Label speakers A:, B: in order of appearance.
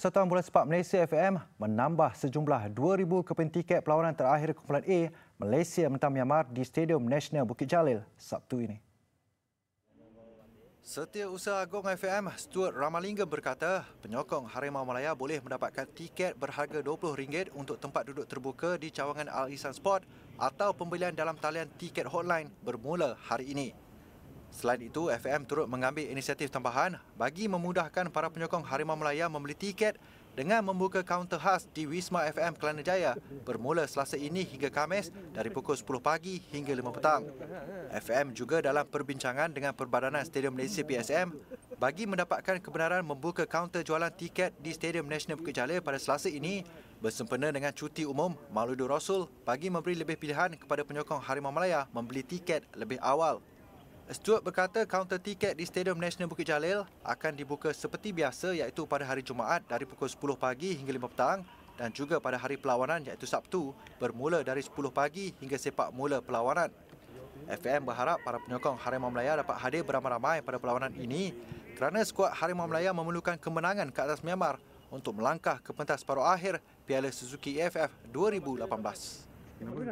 A: Persatuan Bola Sepak Malaysia FM menambah sejumlah 2,000 keping tiket perlawanan terakhir kumpulan A Malaysia mentang Myanmar di Stadium Nasional Bukit Jalil Sabtu ini. Setiausaha Agong FM, Stuart Ramalingam berkata, penyokong Harimau Malaya boleh mendapatkan tiket berharga RM20 untuk tempat duduk terbuka di cawangan Al-Isan Sport atau pembelian dalam talian tiket hotline bermula hari ini. Selain itu, FM turut mengambil inisiatif tambahan bagi memudahkan para penyokong Harimau Melaya membeli tiket dengan membuka kaunter khas di Wisma FM Kelana Jaya bermula selasa ini hingga Kamis dari pukul 10 pagi hingga 5 petang. FM juga dalam perbincangan dengan Perbadanan Stadium Malaysia PSM bagi mendapatkan kebenaran membuka kaunter jualan tiket di Stadium Nasional Bukit Jalil pada selasa ini bersempena dengan cuti umum Mauludur Rasul bagi memberi lebih pilihan kepada penyokong Harimau Malaya membeli tiket lebih awal. Stuart berkata kaunter tiket di Stadium Nasional Bukit Jalil akan dibuka seperti biasa iaitu pada hari Jumaat dari pukul 10 pagi hingga 5 petang dan juga pada hari perlawanan iaitu Sabtu bermula dari 10 pagi hingga sepak mula perlawanan. FM berharap para penyokong Harimau Melaya dapat hadir beramai-ramai pada perlawanan ini kerana skuad Harimau Melaya memerlukan kemenangan ke atas Myanmar untuk melangkah ke pentas paruh akhir Piala Suzuki EFF 2018.